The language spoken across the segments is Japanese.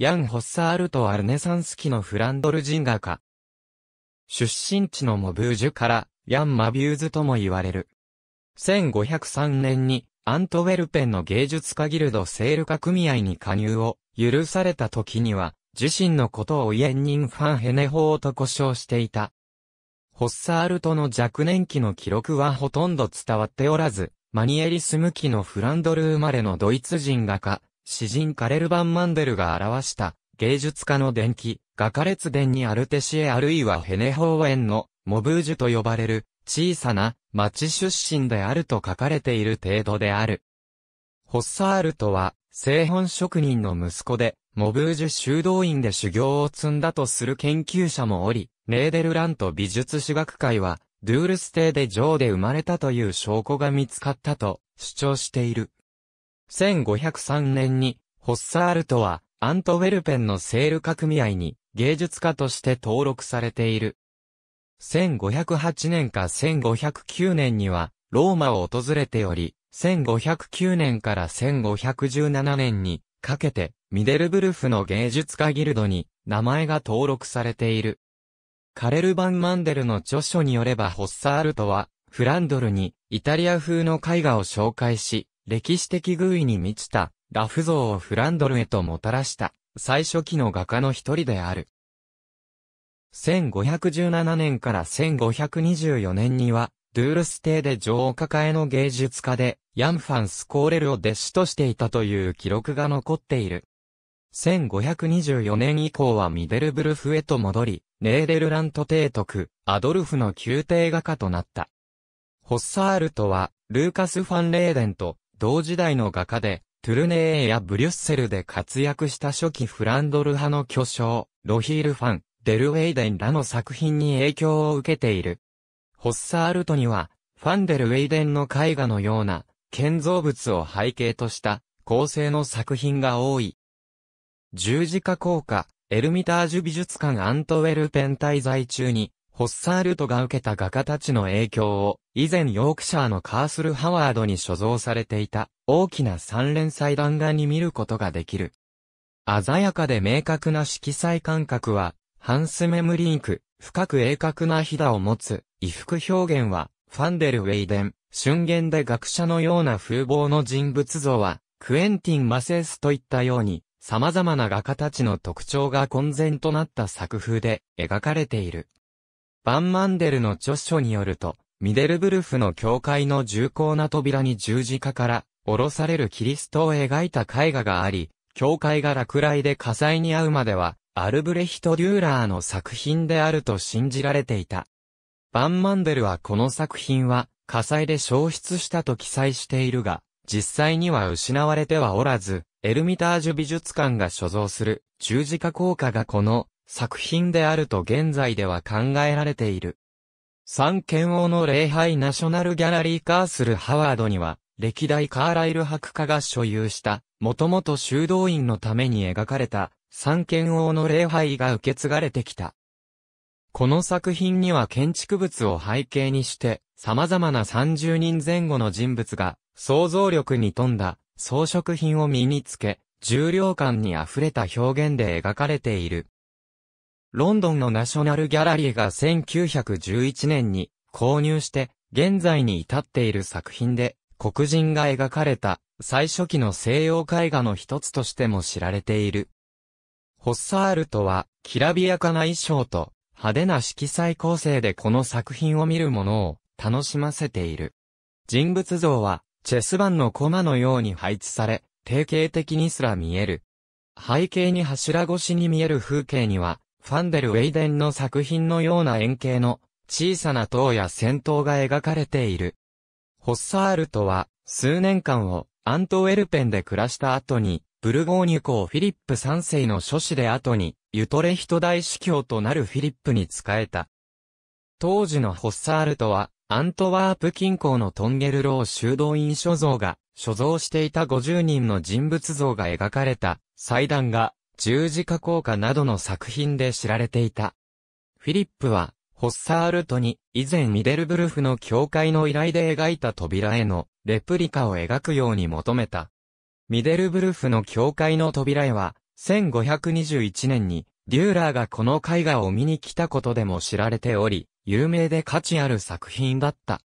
ヤン・ホッサールとアルネサンス期のフランドル人画家。出身地のモブージュから、ヤン・マビューズとも言われる。1503年に、アントウェルペンの芸術家ギルドセール化組合に加入を許された時には、自身のことをイエンニン・ファン・ヘネ法と呼称していた。ホッサールとの若年期の記録はほとんど伝わっておらず、マニエリスム期のフランドル生まれのドイツ人画家、詩人カレル・バン・マンデルが表した芸術家の伝記、画家列伝にアルテシエあるいはヘネホー園のモブージュと呼ばれる小さな町出身であると書かれている程度である。ホッサールとは製本職人の息子でモブージュ修道院で修行を積んだとする研究者もおり、ネーデルラント美術史学会は、ドゥールステーでーで生まれたという証拠が見つかったと主張している。1503年に、ホッサールトは、アントウェルペンのセール革命に芸術家として登録されている。1508年か1509年には、ローマを訪れており、1509年から1517年にかけて、ミデルブルフの芸術家ギルドに名前が登録されている。カレル・バン・マンデルの著書によればホッサールトは、フランドルにイタリア風の絵画を紹介し、歴史的偶意に満ちた、ラフ像をフランドルへともたらした、最初期の画家の一人である。1517年から1524年には、ドゥールステーで上抱えの芸術家で、ヤンファン・スコーレルを弟子としていたという記録が残っている。1524年以降はミデルブルフへと戻り、ネーデルラント提督、アドルフの宮廷画家となった。ホッサールとは、ルーカス・ファン・レーデンと、同時代の画家で、トゥルネーエやブリュッセルで活躍した初期フランドル派の巨匠、ロヒール・ファン、デル・ウェイデンらの作品に影響を受けている。ホッサールトには、ファンデル・ウェイデンの絵画のような、建造物を背景とした構成の作品が多い。十字架効果、エルミタージュ美術館アントウェルペン滞在中に、ホッサールトが受けた画家たちの影響を、以前ヨークシャーのカースル・ハワードに所蔵されていた、大きな三連祭弾画に見ることができる。鮮やかで明確な色彩感覚は、ハンス・メムリンク、深く鋭角なひだを持つ、衣服表現は、ファンデル・ウェイデン、春言で学者のような風貌の人物像は、クエンティン・マセースといったように、様々な画家たちの特徴が混然となった作風で描かれている。バンマンデルの著書によると、ミデルブルフの教会の重厚な扉に十字架から降ろされるキリストを描いた絵画があり、教会が落雷で火災に遭うまでは、アルブレヒト・デューラーの作品であると信じられていた。バンマンデルはこの作品は火災で消失したと記載しているが、実際には失われてはおらず、エルミタージュ美術館が所蔵する十字架効果がこの作品であると現在では考えられている。三剣王の礼拝ナショナルギャラリーカースルハワードには、歴代カーライル博家が所有した、もともと修道院のために描かれた、三剣王の礼拝が受け継がれてきた。この作品には建築物を背景にして、様々な30人前後の人物が、想像力に富んだ、装飾品を身につけ、重量感に溢れた表現で描かれている。ロンドンのナショナルギャラリーが1911年に購入して現在に至っている作品で黒人が描かれた最初期の西洋絵画の一つとしても知られている。ホッサールとは、きらびやかな衣装と派手な色彩構成でこの作品を見る者を楽しませている。人物像はチェス盤のコマのように配置され、定型的にすら見える。背景に柱越しに見える風景には、ファンデル・ウェイデンの作品のような円形の小さな塔や戦闘が描かれている。ホッサールとは数年間をアントウェルペンで暮らした後に、ブルゴーニュ公フィリップ3世の諸子で後に、ユトレヒト大司教となるフィリップに仕えた。当時のホッサールとは、アントワープ近郊のトンゲルロー修道院所蔵が、所蔵していた50人の人物像が描かれた、祭壇が十字架効果などの作品で知られていた。フィリップは、ホッサールトに、以前ミデルブルフの教会の依頼で描いた扉へのレプリカを描くように求めた。ミデルブルフの教会の扉へは、1521年に、デューラーがこの絵画を見に来たことでも知られており、有名で価値ある作品だった。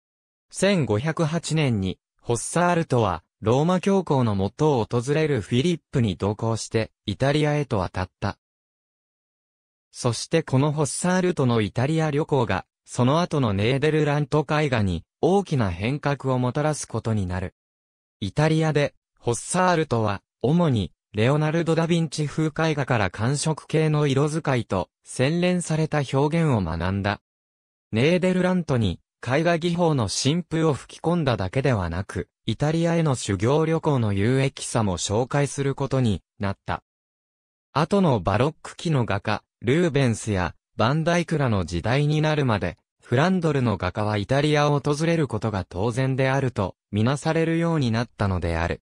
1508年に、ホッサールトは、ローマ教皇のもとを訪れるフィリップに同行して、イタリアへと渡った。そしてこのホッサールとのイタリア旅行が、その後のネーデルラント絵画に大きな変革をもたらすことになる。イタリアで、ホッサールとは、主に、レオナルド・ダ・ヴィンチ風絵画から感触系の色使いと、洗練された表現を学んだ。ネーデルラントに、絵画技法の新風を吹き込んだだけではなく、イタリアへの修行旅行の有益さも紹介することになった。後のバロック期の画家、ルーベンスやバンダイクらの時代になるまで、フランドルの画家はイタリアを訪れることが当然であると、見なされるようになったのである。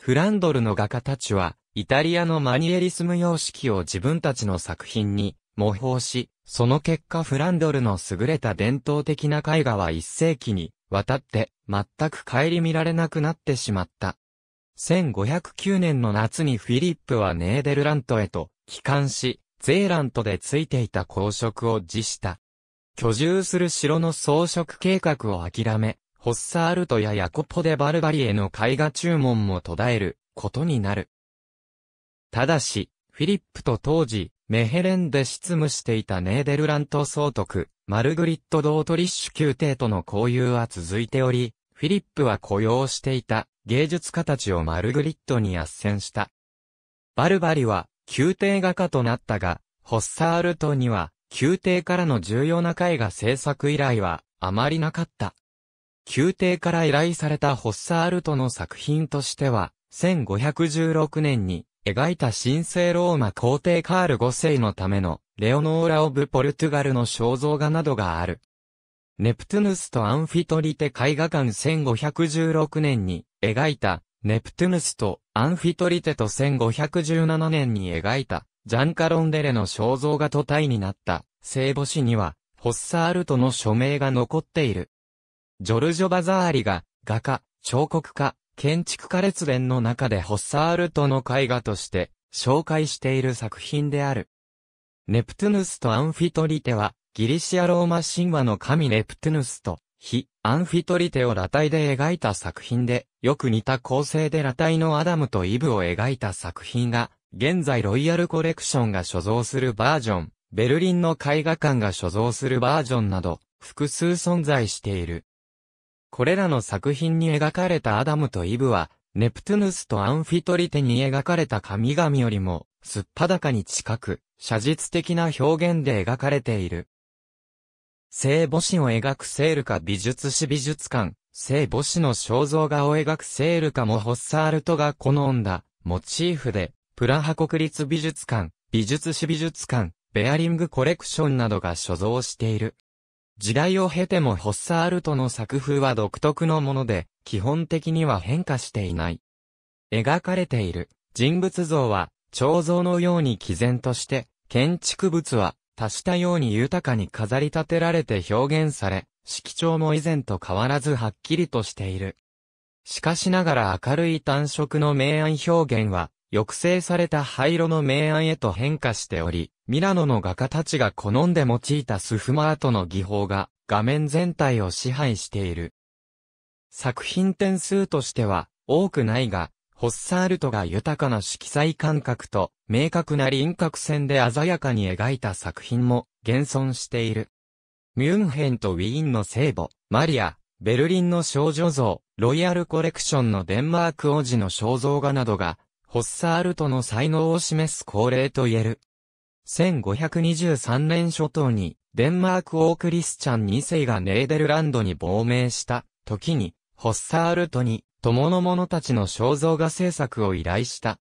フランドルの画家たちは、イタリアのマニエリスム様式を自分たちの作品に模倣し、その結果フランドルの優れた伝統的な絵画は一世紀に渡って全く顧みられなくなってしまった。1509年の夏にフィリップはネーデルラントへと帰還し、ゼーラントでついていた公職を辞した。居住する城の装飾計画を諦め、ホッサールトやヤコポデバルバリへの絵画注文も途絶えることになる。ただし、フィリップと当時、メヘレンで執務していたネーデルラント総督、マルグリット・ドートリッシュ宮廷との交友は続いており、フィリップは雇用していた芸術家たちをマルグリットに圧戦した。バルバリは宮廷画家となったが、ホッサールトには宮廷からの重要な絵画制作依頼はあまりなかった。宮廷から依頼されたホッサールトの作品としては、1516年に描いた神聖ローマ皇帝カール5世のための、レオノーラ・オブ・ポルトガルの肖像画などがある。ネプトゥヌスとアンフィトリテ絵画館1516年に描いた、ネプトゥヌスとアンフィトリテと1517年に描いた、ジャンカロンデレの肖像画と体になった、聖母子には、ホッサールトの署名が残っている。ジョルジョ・バザーリが、画家、彫刻家、建築家列伝の中でホッサールトの絵画として紹介している作品である。ネプトゥヌスとアンフィトリテは、ギリシアローマ神話の神ネプトゥヌスと、非アンフィトリテを裸体で描いた作品で、よく似た構成で裸体のアダムとイブを描いた作品が、現在ロイヤルコレクションが所蔵するバージョン、ベルリンの絵画館が所蔵するバージョンなど、複数存在している。これらの作品に描かれたアダムとイブは、ネプトゥヌスとアンフィトリテに描かれた神々よりも、すっぱだかに近く、写実的な表現で描かれている。聖母子を描くセールカ美術史美術館、聖母子の肖像画を描くセールカもホッサールトが好んだ、モチーフで、プラハ国立美術館、美術史美術館、ベアリングコレクションなどが所蔵している。時代を経てもホッサールトの作風は独特のもので、基本的には変化していない。描かれている人物像は、彫像のように毅然として、建築物は多種多様に豊かに飾り立てられて表現され、色調も以前と変わらずはっきりとしている。しかしながら明るい単色の明暗表現は、抑制された灰色の明暗へと変化しており、ミラノの画家たちが好んで用いたスフマートの技法が画面全体を支配している。作品点数としては多くないが、ホッサールトが豊かな色彩感覚と明確な輪郭線で鮮やかに描いた作品も現存している。ミュンヘンとウィーンの聖母、マリア、ベルリンの少女像、ロイヤルコレクションのデンマーク王子の肖像画などがホッサールトの才能を示す恒例と言える。1523年初頭に、デンマーク王クリスチャン2世がネーデルランドに亡命した時に、ホッサールトに、友の者たちの肖像画制作を依頼した。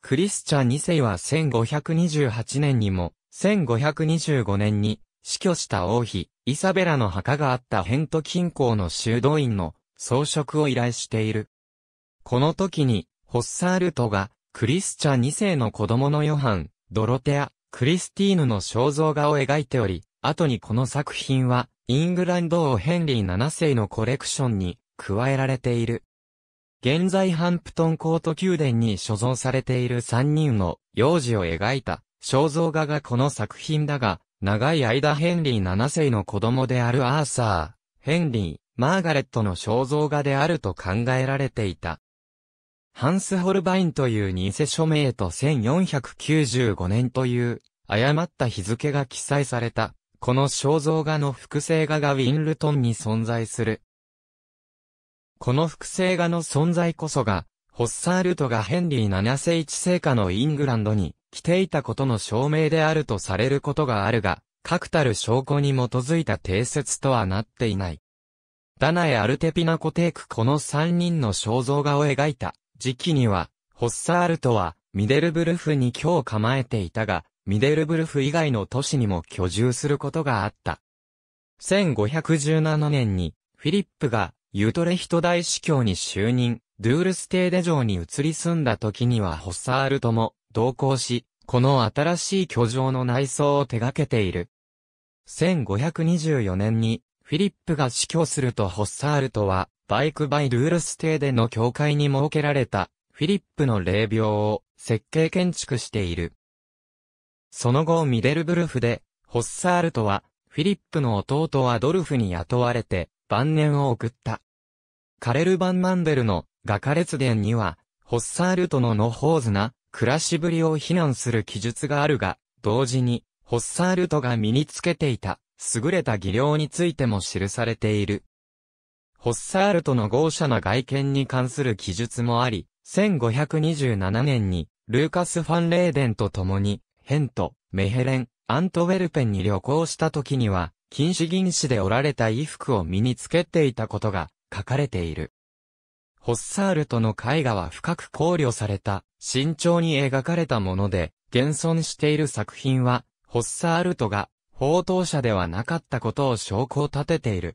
クリスチャン2世は1528年にも、1525年に、死去した王妃、イサベラの墓があったヘント近郊の修道院の装飾を依頼している。この時に、ホッサールトが、クリスチャ2世の子供のヨハン、ドロテア、クリスティーヌの肖像画を描いており、後にこの作品は、イングランド王ヘンリー7世のコレクションに加えられている。現在ハンプトンコート宮殿に所蔵されている3人の幼児を描いた肖像画がこの作品だが、長い間ヘンリー7世の子供であるアーサー、ヘンリー、マーガレットの肖像画であると考えられていた。ハンス・ホルバインという偽署名と1495年という誤った日付が記載された、この肖像画の複製画がウィンルトンに存在する。この複製画の存在こそが、ホッサールトがヘンリー7世1世下のイングランドに来ていたことの証明であるとされることがあるが、確たる証拠に基づいた定説とはなっていない。ダナエ・アルテピナコテークこの3人の肖像画を描いた時期には、ホッサールトは、ミデルブルフに今日構えていたが、ミデルブルフ以外の都市にも居住することがあった。1517年に、フィリップが、ユトレヒト大司教に就任、ドゥールステーデ城に移り住んだ時にはホッサールトも、同行し、この新しい居城の内装を手掛けている。1524年に、フィリップが死去するとホッサールトは、バイクバイルールスーでの教会に設けられたフィリップの霊廟を設計建築している。その後ミデルブルフでホッサールトはフィリップの弟アドルフに雇われて晩年を送った。カレル・バン・マンデルの画家列伝にはホッサールトのホー図な暮らしぶりを非難する記述があるが、同時に、ホッサールトが身につけていた、優れた技量についても記されている。ホッサールとの豪奢な外見に関する記述もあり、1527年に、ルーカス・ファン・レーデンと共に、ヘント、メヘレン、アントウェルペンに旅行した時には、金止・銀紙でおられた衣服を身につけていたことが書かれている。ホッサールとの絵画は深く考慮された、慎重に描かれたもので、現存している作品は、ホッサールトが、宝刀者ではなかったことを証拠を立てている。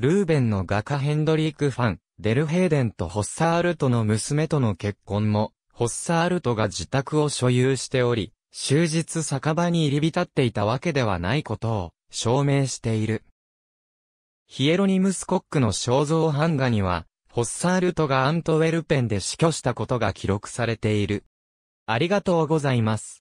ルーベンの画家ヘンドリーク・ファン、デルヘーデンとホッサールトの娘との結婚も、ホッサールトが自宅を所有しており、終日酒場に入り浸っていたわけではないことを証明している。ヒエロニムス・コックの肖像版画には、ホッサールトがアントウェルペンで死去したことが記録されている。ありがとうございます。